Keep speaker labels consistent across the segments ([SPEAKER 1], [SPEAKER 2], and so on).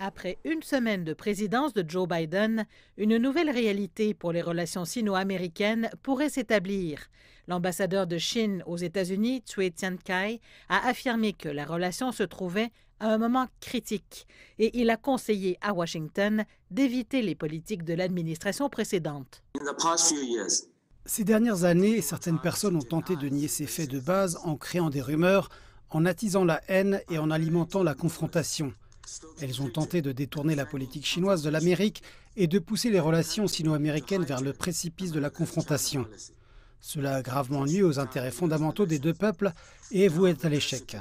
[SPEAKER 1] Après une semaine de présidence de Joe Biden, une nouvelle réalité pour les relations sino-américaines pourrait s'établir. L'ambassadeur de Chine aux États-Unis, Tsui Tian-Kai, a affirmé que la relation se trouvait à un moment critique et il a conseillé à Washington d'éviter les politiques de l'administration précédente.
[SPEAKER 2] Ces dernières années, certaines personnes ont tenté de nier ces faits de base en créant des rumeurs, en attisant la haine et en alimentant la confrontation. Elles ont tenté de détourner la politique chinoise de l'Amérique et de pousser les relations sino-américaines vers le précipice de la confrontation. Cela a gravement nuit aux intérêts fondamentaux des deux peuples et vous voué à l'échec.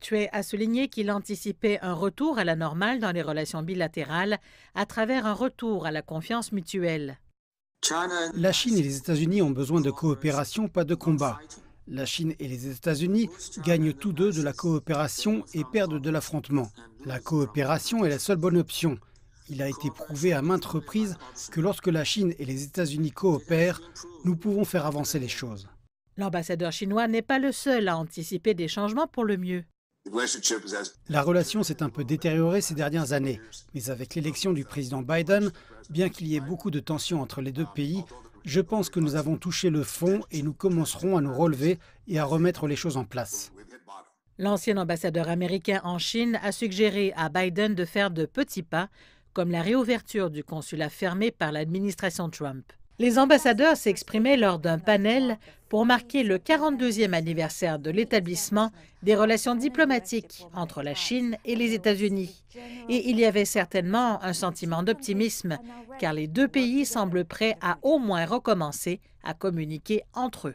[SPEAKER 1] Tué a souligné qu'il anticipait un retour à la normale dans les relations bilatérales à travers un retour à la confiance mutuelle.
[SPEAKER 2] La Chine et les États-Unis ont besoin de coopération, pas de combat. La Chine et les États-Unis gagnent tous deux de la coopération et perdent de l'affrontement. La coopération est la seule bonne option. Il a été prouvé à maintes reprises que lorsque la Chine et les États-Unis coopèrent, nous pouvons faire avancer les choses.
[SPEAKER 1] L'ambassadeur chinois n'est pas le seul à anticiper des changements pour le mieux.
[SPEAKER 2] La relation s'est un peu détériorée ces dernières années, mais avec l'élection du président Biden, bien qu'il y ait beaucoup de tensions entre les deux pays, je pense que nous avons touché le fond et nous commencerons à nous relever et à remettre les choses en place.
[SPEAKER 1] L'ancien ambassadeur américain en Chine a suggéré à Biden de faire de petits pas, comme la réouverture du consulat fermé par l'administration Trump. Les ambassadeurs s'exprimaient lors d'un panel pour marquer le 42e anniversaire de l'établissement des relations diplomatiques entre la Chine et les États-Unis. Et il y avait certainement un sentiment d'optimisme, car les deux pays semblent prêts à au moins recommencer à communiquer entre eux.